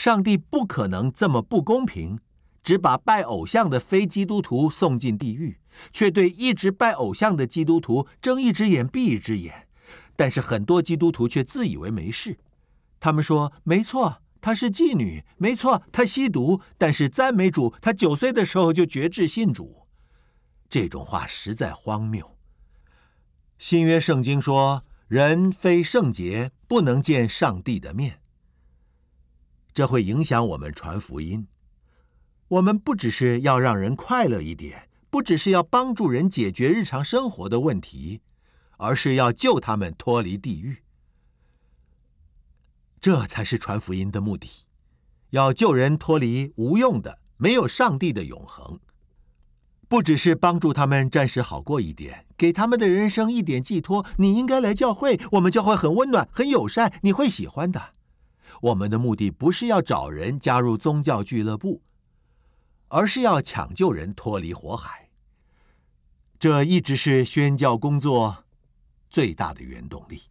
上帝不可能这么不公平，只把拜偶像的非基督徒送进地狱，却对一直拜偶像的基督徒睁一只眼闭一只眼。但是很多基督徒却自以为没事，他们说：“没错，她是妓女；没错，她吸毒。”但是赞美主，她九岁的时候就绝志信主。这种话实在荒谬。新约圣经说：“人非圣洁，不能见上帝的面。”这会影响我们传福音。我们不只是要让人快乐一点，不只是要帮助人解决日常生活的问题，而是要救他们脱离地狱。这才是传福音的目的，要救人脱离无用的、没有上帝的永恒，不只是帮助他们暂时好过一点，给他们的人生一点寄托。你应该来教会，我们教会很温暖、很友善，你会喜欢的。我们的目的不是要找人加入宗教俱乐部，而是要抢救人脱离火海。这一直是宣教工作最大的原动力。